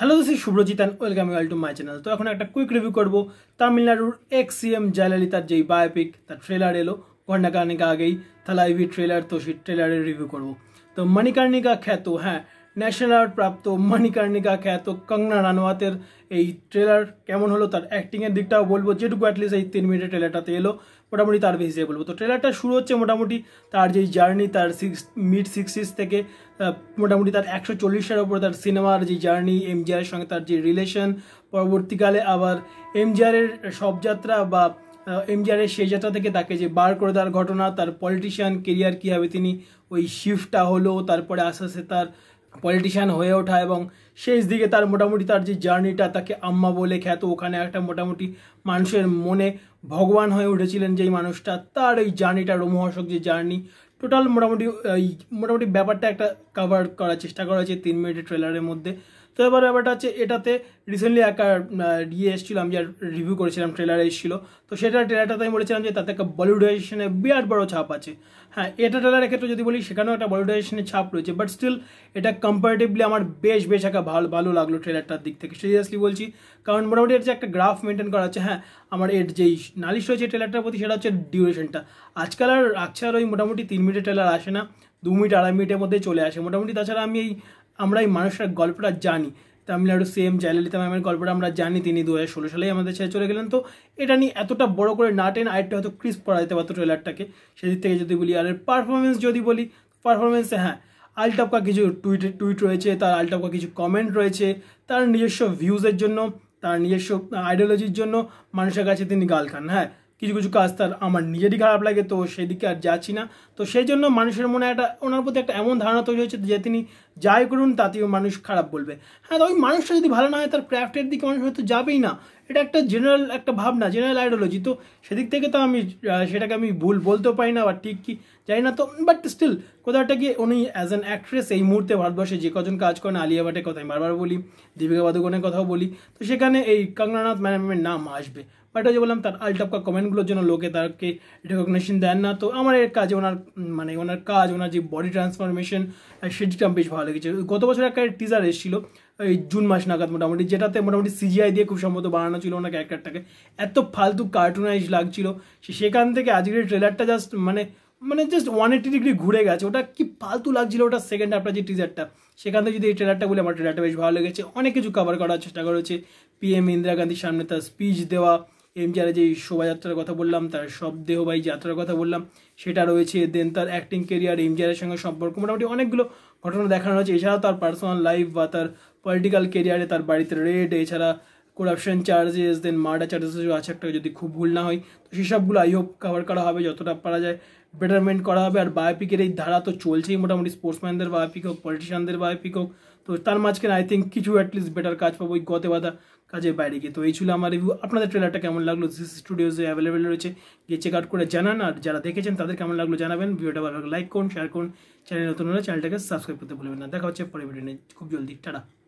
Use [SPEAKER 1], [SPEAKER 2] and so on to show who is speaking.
[SPEAKER 1] hello দোস্ত is and welcome well to my channel তো এখন একটা কুইক রিভিউ করব তামিলনাড়ুর এক্স সি এম জয়ললিতার যেই বায়োপিক তার ট্রেলার এলো ঘণ্টাখানেক আগেই থালাইভি ট্রেলার তো সেই ট্রেলারের রিভিউ করব তো মণিকর্ণিকা খ্যাত হ্যাঁ ন্যাশনাল অ্যাওয়ার্ড প্রাপ্ত মানিকার্ণিকা খ্যাত কঙ্গনা রানওয়াতের এই ট্রেলার কেমন হলো তার অ্যাক্টিংয়ের দিকটাও বলবো যেটুকু অ্যাটলিস্ট এই তিন মিনিটের ট্রেলারটাতে এলো মোটামুটি তার বেশি বলবো তো ট্রেলারটা শুরু হচ্ছে মোটামুটি তার যেই জার্নি তার সিক্স মিড সিক্সিস থেকে মোটামুটি তার একশো চল্লিশের ওপরে তার সিনেমার যে জার্নি এমজিআরের সঙ্গে তার যে রিলেশন পরবর্তীকালে আবার এমজিআরের সবযাত্রা বা এমজিআরের সেই যাত্রা থেকে তাকে যে বার করে দেওয়ার ঘটনা তার পলিটিশিয়ান কেরিয়ার কীভাবে তিনি ওই শিফটটা হলো তারপরে আস্তে আস্তে তার পলিটিশিয়ান হয়ে ওঠা এবং শেষ দিকে তার মোটামুটি তার যে জার্নিটা তাকে আম্মা বলে খ্যাত ওখানে একটা মোটামুটি মানুষের মনে ভগবান হয়ে উঠেছিলেন যেই মানুষটা তার এই জার্নিটা রোমহর্ষক যে জার্নি টোটাল মোটামুটি মোটামুটি ব্যাপারটা একটা কাভার করার চেষ্টা করা হয়েছে তিন মিনিটের ট্রেলারের মধ্যে তো এবার ব্যাপারটা হচ্ছে এটাতে রিসেন্টলি একটা ইয়ে এসেছিলো আমি যার রিভিউ করেছিলাম ট্রেলারে এসেছিলো তো সেটা ট্রেলারটাতে আমি বলেছিলাম যে তাতে একটা বলিউডাইজেশনের বিরাট বড় ছাপ আছে হ্যাঁ এটা ট্রেলারের ক্ষেত্রে যদি বলি সেখানেও একটা বলিউডাইজেশনের ছাপ রয়েছে বাট স্টিল এটা কম্পারেটিভলি আমার বেশ বেশ একটা ভালো ভালো লাগলো ট্রেলারটার দিক থেকে সিরিয়াসলি বলছি কারণ মোটামুটি এটা যে একটা গ্রাফ মেনটেন করা আছে হ্যাঁ আমার এর যেই নালিশ রয়েছে ট্রেলারটার প্রতি সেটা হচ্ছে ডিউরেশনটা আজকাল আর আজকাল ওই মোটামুটি তিন মিনিটের ট্রেলার আসে না দু মিনিট আড়াই মিনিটের মধ্যে চলে আসে মোটামুটি তাছাড়া আমি এই আমরা এই মানুষের গল্পটা জানি তামিলনাড়ু সিএম জয়ললিতা ম্যামের গল্পটা আমরা জানি তিনি দু হাজার ষোলো সালেই আমাদের ছেড়ে চলে গেলেন তো এটা নিয়ে এতটা বড় করে না টেন আরেকটা হয়তো ক্রিস্প করা যেতে পারতো ট্রেলারটাকে সেদিক থেকে যদি বলি আর এর পারফরমেন্স যদি বলি পারফরমেন্সে হ্যাঁ আলটপকা কিছু টুইট টুইট রয়েছে তার আলটপকা কিছু কমেন্ট রয়েছে তার নিজস্ব ভিউজের জন্য তার নিজস্ব আইডিওলজির জন্য মানুষের কাছে তিনি গাল খান হ্যাঁ কিছু কিছু কাজ তার আমার নিজেরই খারাপ লাগে তো সেদিকে আর যাচ্ছি না তো সেই জন্য মানুষের মনে একটা ওনার প্রতি একটা এমন ধারণা তৈরি হয়েছে যে তিনি যাই করুন তাতেও মানুষ খারাপ বলবে হ্যাঁ ওই মানুষটা যদি ভালো না হয় তার ক্র্যাফ্টের দিকে মানুষ হয়তো যাবেই না এটা একটা জেনারেল একটা ভাবনা জেনারেল আইডিওলজি তো সেদিক থেকে তো আমি সেটাকে আমি ভুল বলতেও পারি না বা ঠিক কি জানি না তো বাট স্টিল কোথাও একটা গিয়ে উনি অ্যাজ অ্যান অ্যাক্ট্রেস এই মুহূর্তে ভারতবর্ষে যে কজন কাজ করেন আলিয়া ভাটের কথা আমি বারবার বলি দীপিকা পাদুকোনের কথাও বলি তো সেখানে এই কঙ্গনানাথ ম্যানেজমেন্ট নাম আসবে বাট ওই যে বললাম তার আলটপকা কমেন্টগুলোর জন্য লোকে তাকে রেকগনেশন দেন না তো আমার এর কাজে ওনার মানে ওনার কাজ ওনার যে বডি ট্রান্সফরমেশন সেটিটা বেশ ভালো লেগেছে গত বছর একটা টিজার এসেছিলো এই জুন মাস নাগাদ মোটামুটি যেটাতে মোটামুটি সিজিআই দিয়ে খুব সম্ভবত বানানো ছিল ওনার ক্যারেক্টারটাকে এত ফালতু কার্টুনাইজ লাগছিল সেখান থেকে আজকের ট্রেলারটা জাস্ট মানে মানে জাস্ট ওয়ান এইটি ডিগ্রি ঘুরে গেছে ওটা কি ফালতু লাগছিল ওটা সেকেন্ড হাফটা যে টিজারটা সেখান থেকে যদি এই ট্রেলারটা বলে আমার ট্রেলারটা বেশ ভালো লেগেছে অনেক কিছু কভার করার চেষ্টা করেছে পিএম ইন্দিরা গান্ধীর সামনে তার স্পিচ দেওয়া এমজিআরে যে শোভাযাত্রার কথা বললাম তার সব দেহবাহী যাত্রার কথা বললাম সেটা রয়েছে দেন তার অ্যাক্টিং কেরিয়ার এমজিআরের সঙ্গে সম্পর্ক মোটামুটি অনেকগুলো ঘটনা দেখানো হয়েছে এছাড়াও তার পার্সোনাল লাইফ বা তার পলিটিক্যাল কেরিয়ারে তার বাড়িতে রেড এছাড়া corruption charges then murder charges আছে একটা যদি খুব ভুল না হয় তো সেসবগুলো আই হোপ কভার করা হবে যতটা পারা যায় বেটারমেন্ট করা হবে আর বায়োপিকের এই ধারা তো চলছেই মোটামুটি স্পোর্টসম্যানদের বায়োপিক হোক পলিটিশিয়ানদের বায়োপিক হোক তো তার মাঝখানে আই থিঙ্ক কিছু অ্যাটলিস্ট বেটার কাজ পাবো ওই গতে বাধা কাজের বাইরে গিয়ে তো এই ছিল আমার রিভিউ আপনাদের ট্রেলারটা কেমন লাগলো সি স্টুডিওসে অ্যাভেলেবেল রয়েছে গিয়ে চেক আউট করে জানান আর যারা দেখেছেন তাদের কেমন লাগলো জানাবেন ভিডিওটা ভালো লাইক করুন শেয়ার করুন চ্যানেল নতুন হলে চ্যানেলটাকে সাবস্ক্রাইব করতে ভুলবেন না দেখা হচ্ছে পরে ভিডিও খুব জলদি টাটা